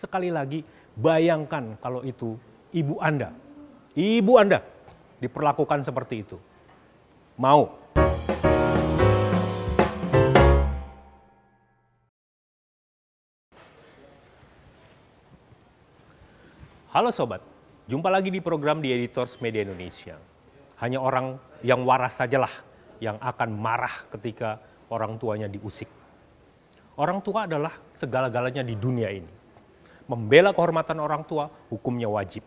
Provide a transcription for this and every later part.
Sekali lagi, bayangkan kalau itu ibu Anda. Ibu Anda diperlakukan seperti itu. Mau? Halo sobat, jumpa lagi di program di Editors Media Indonesia. Hanya orang yang waras sajalah yang akan marah ketika orang tuanya diusik. Orang tua adalah segala-galanya di dunia ini membela kehormatan orang tua, hukumnya wajib.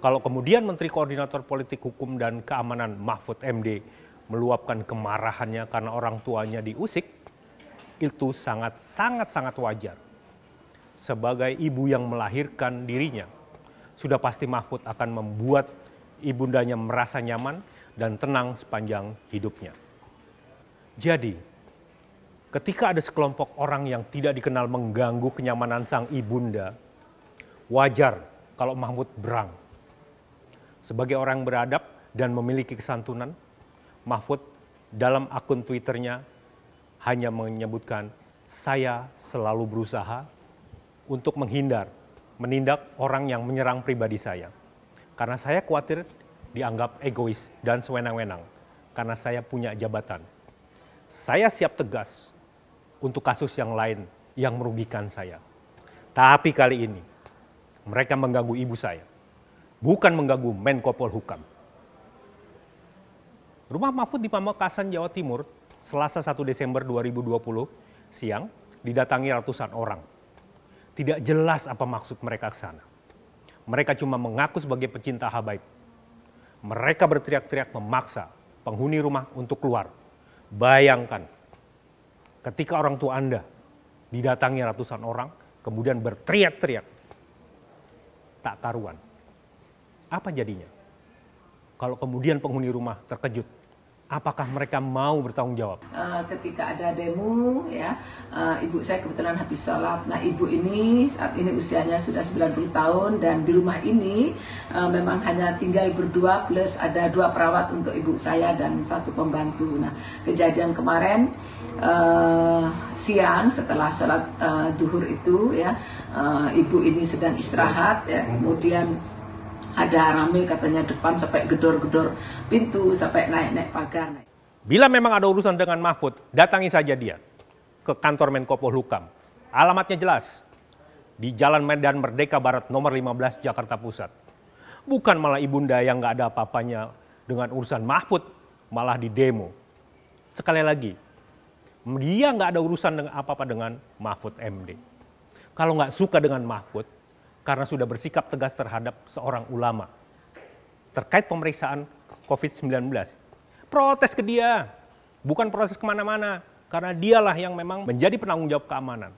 Kalau kemudian Menteri Koordinator Politik Hukum dan Keamanan Mahfud MD meluapkan kemarahannya karena orang tuanya diusik, itu sangat-sangat-sangat wajar. Sebagai ibu yang melahirkan dirinya, sudah pasti Mahfud akan membuat ibundanya merasa nyaman dan tenang sepanjang hidupnya. Jadi, ketika ada sekelompok orang yang tidak dikenal mengganggu kenyamanan sang ibunda, wajar kalau Mahmud berang. Sebagai orang beradab dan memiliki kesantunan, Mahfud dalam akun Twitternya hanya menyebutkan, saya selalu berusaha untuk menghindar, menindak orang yang menyerang pribadi saya. Karena saya khawatir dianggap egois dan sewenang-wenang, karena saya punya jabatan. Saya siap tegas untuk kasus yang lain yang merugikan saya. Tapi kali ini mereka mengganggu ibu saya. Bukan mengganggu Menko Polhukam. Rumah Mahfud di Pamekasan, Jawa Timur, Selasa 1 Desember 2020 siang didatangi ratusan orang. Tidak jelas apa maksud mereka ke sana. Mereka cuma mengaku sebagai pecinta habaib. Mereka berteriak-teriak memaksa penghuni rumah untuk keluar. Bayangkan ketika orang tua Anda didatangi ratusan orang, kemudian berteriak-teriak, tak karuan. Apa jadinya? Kalau kemudian penghuni rumah terkejut, apakah mereka mau bertanggung jawab? Eh, ketika ada demo, ya, eh, ibu saya kebetulan habis sholat. Nah, ibu ini saat ini usianya sudah 90 tahun dan di rumah ini eh, memang hanya tinggal berdua plus ada dua perawat untuk ibu saya dan satu pembantu. Nah, kejadian kemarin siang setelah sholat duhur itu, ya, ibu ini sedang istirahat, ya, kemudian ada rame katanya depan sampai gedor-gedor pintu, sampai naik-naik pagar. Bila memang ada urusan dengan Mahfud, datangi saja dia ke kantor Menko Polhukam. Alamatnya jelas, di Jalan Medan Merdeka Barat nomor 15 Jakarta Pusat. Bukan malah ibunda yang nggak ada apa-apanya dengan urusan Mahfud, malah di demo. Sekali lagi, dia nggak ada urusan dengan apa-apa dengan Mahfud MD. Kalau nggak suka dengan Mahfud, karena sudah bersikap tegas terhadap seorang ulama terkait pemeriksaan COVID-19. Protes ke dia, bukan protes kemana-mana, karena dialah yang memang menjadi penanggung jawab keamanan.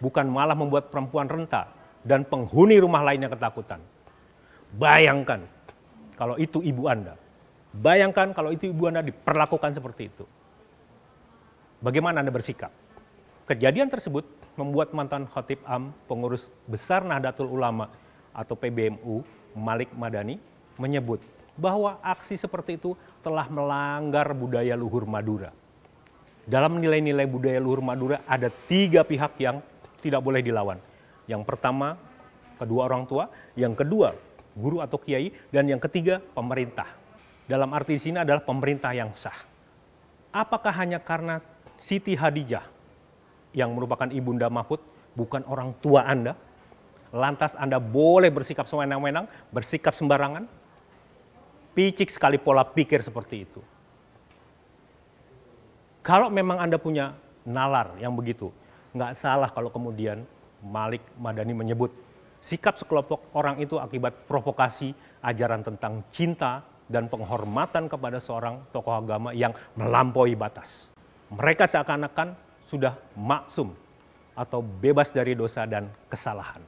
Bukan malah membuat perempuan renta dan penghuni rumah lainnya ketakutan. Bayangkan kalau itu ibu Anda. Bayangkan kalau itu ibu Anda diperlakukan seperti itu. Bagaimana Anda bersikap? Kejadian tersebut membuat mantan khotib am pengurus besar Nahdlatul Ulama atau PBMU Malik Madani menyebut bahwa aksi seperti itu telah melanggar budaya luhur Madura. Dalam nilai-nilai budaya luhur Madura ada tiga pihak yang tidak boleh dilawan. Yang pertama, kedua orang tua, yang kedua, guru atau kiai, dan yang ketiga, pemerintah. Dalam arti di sini adalah pemerintah yang sah. Apakah hanya karena Siti Hadijah yang merupakan ibunda Mahfud bukan orang tua Anda, lantas Anda boleh bersikap sewenang-wenang, bersikap sembarangan, picik sekali pola pikir seperti itu. Kalau memang Anda punya nalar yang begitu, nggak salah kalau kemudian Malik Madani menyebut sikap sekelompok orang itu akibat provokasi ajaran tentang cinta dan penghormatan kepada seorang tokoh agama yang melampaui batas. Mereka seakan-akan sudah maksum atau bebas dari dosa dan kesalahan.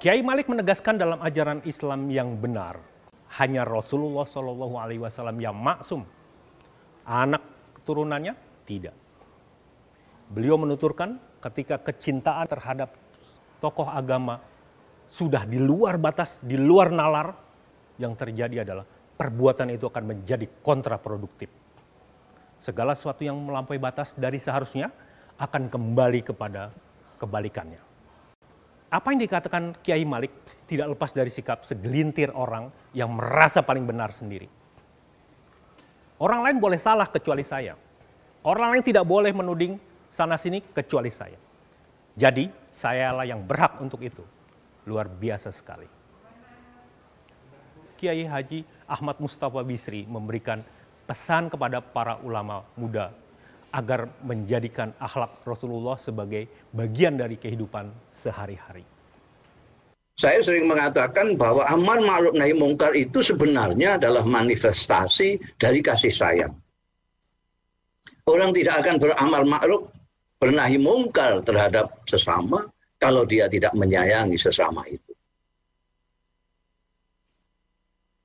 Kiai Malik menegaskan dalam ajaran Islam yang benar, hanya Rasulullah Shallallahu Alaihi Wasallam yang maksum. Anak keturunannya tidak. Beliau menuturkan ketika kecintaan terhadap tokoh agama sudah di luar batas, di luar nalar, yang terjadi adalah perbuatan itu akan menjadi kontraproduktif segala sesuatu yang melampaui batas dari seharusnya akan kembali kepada kebalikannya. Apa yang dikatakan Kiai Malik tidak lepas dari sikap segelintir orang yang merasa paling benar sendiri. Orang lain boleh salah kecuali saya. Orang lain tidak boleh menuding sana sini kecuali saya. Jadi, sayalah yang berhak untuk itu. Luar biasa sekali. Kiai Haji Ahmad Mustafa Bisri memberikan pesan kepada para ulama muda agar menjadikan akhlak Rasulullah sebagai bagian dari kehidupan sehari-hari. Saya sering mengatakan bahwa amar ma'ruf nahi mungkar itu sebenarnya adalah manifestasi dari kasih sayang. Orang tidak akan beramal ma'ruf, bernahi mungkar terhadap sesama kalau dia tidak menyayangi sesama itu.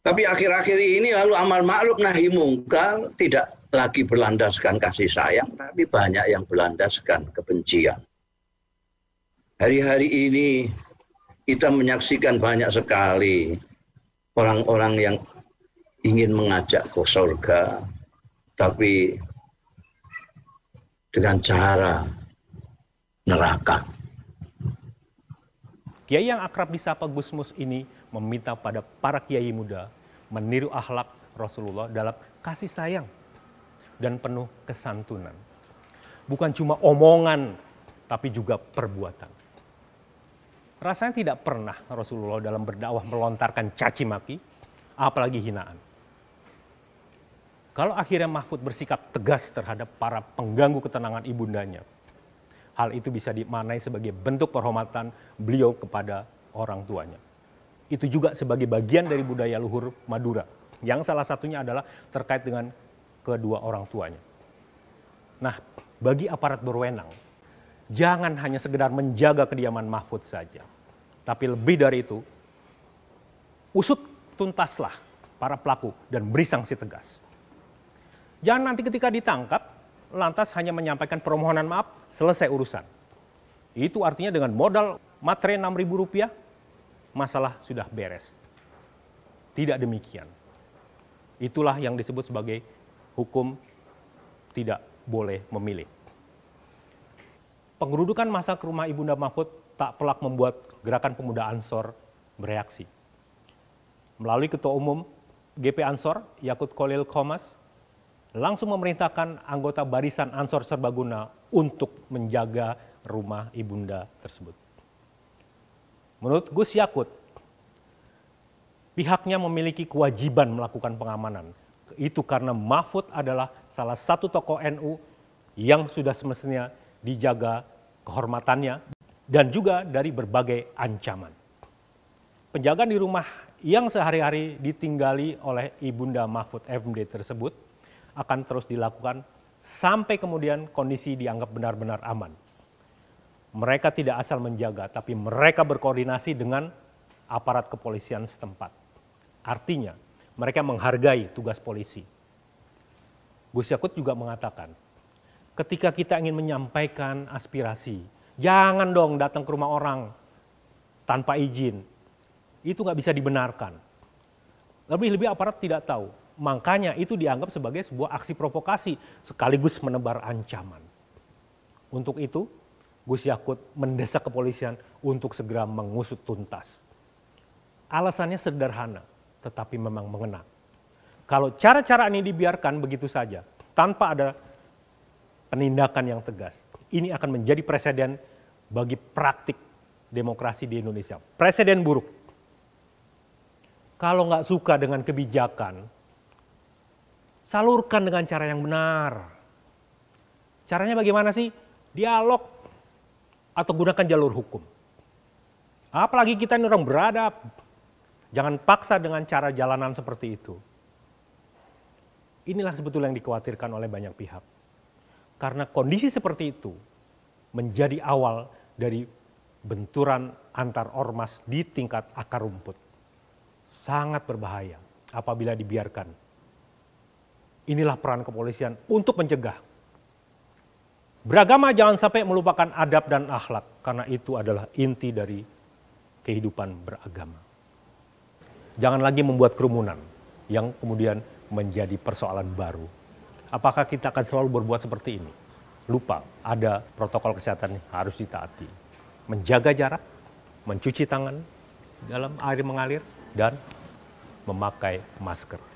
Tapi akhir-akhir ini lalu amal makruf nahi mungkar tidak lagi berlandaskan kasih sayang, tapi banyak yang berlandaskan kebencian. Hari-hari ini kita menyaksikan banyak sekali orang-orang yang ingin mengajak ke surga, tapi dengan cara neraka. Kiai yang akrab disapa Gusmus ini meminta pada para kiai muda meniru ahlak Rasulullah dalam kasih sayang dan penuh kesantunan. Bukan cuma omongan, tapi juga perbuatan. Rasanya tidak pernah Rasulullah dalam berdakwah melontarkan caci maki, apalagi hinaan. Kalau akhirnya Mahfud bersikap tegas terhadap para pengganggu ketenangan ibundanya, hal itu bisa dimaknai sebagai bentuk perhormatan beliau kepada orang tuanya itu juga sebagai bagian dari budaya luhur Madura. Yang salah satunya adalah terkait dengan kedua orang tuanya. Nah, bagi aparat berwenang, jangan hanya sekedar menjaga kediaman Mahfud saja. Tapi lebih dari itu, usut tuntaslah para pelaku dan beri sanksi tegas. Jangan nanti ketika ditangkap, lantas hanya menyampaikan permohonan maaf, selesai urusan. Itu artinya dengan modal materi rp rupiah masalah sudah beres. Tidak demikian. Itulah yang disebut sebagai hukum tidak boleh memilih. Pengerudukan masa ke rumah Ibunda Mahfud tak pelak membuat gerakan pemuda Ansor bereaksi. Melalui Ketua Umum GP Ansor, Yakut Kolil Komas, langsung memerintahkan anggota barisan Ansor Serbaguna untuk menjaga rumah Ibunda tersebut. Menurut Gus Yakut, pihaknya memiliki kewajiban melakukan pengamanan. Itu karena Mahfud adalah salah satu tokoh NU yang sudah semestinya dijaga kehormatannya dan juga dari berbagai ancaman. Penjagaan di rumah yang sehari-hari ditinggali oleh Ibunda Mahfud FMD tersebut akan terus dilakukan sampai kemudian kondisi dianggap benar-benar aman mereka tidak asal menjaga, tapi mereka berkoordinasi dengan aparat kepolisian setempat. Artinya, mereka menghargai tugas polisi. Gus Yakut juga mengatakan, ketika kita ingin menyampaikan aspirasi, jangan dong datang ke rumah orang tanpa izin. Itu nggak bisa dibenarkan. Lebih-lebih aparat tidak tahu. Makanya itu dianggap sebagai sebuah aksi provokasi sekaligus menebar ancaman. Untuk itu, Gus Yakut mendesak kepolisian untuk segera mengusut tuntas. Alasannya sederhana, tetapi memang mengena. Kalau cara-cara ini dibiarkan begitu saja, tanpa ada penindakan yang tegas, ini akan menjadi presiden bagi praktik demokrasi di Indonesia. Presiden buruk. Kalau nggak suka dengan kebijakan, salurkan dengan cara yang benar. Caranya bagaimana sih? Dialog atau gunakan jalur hukum. Apalagi kita ini orang beradab. Jangan paksa dengan cara jalanan seperti itu. Inilah sebetulnya yang dikhawatirkan oleh banyak pihak. Karena kondisi seperti itu menjadi awal dari benturan antar ormas di tingkat akar rumput. Sangat berbahaya apabila dibiarkan. Inilah peran kepolisian untuk mencegah Beragama jangan sampai melupakan adab dan akhlak, karena itu adalah inti dari kehidupan beragama. Jangan lagi membuat kerumunan yang kemudian menjadi persoalan baru. Apakah kita akan selalu berbuat seperti ini? Lupa, ada protokol kesehatan yang harus ditaati. Menjaga jarak, mencuci tangan dalam air mengalir, dan memakai masker.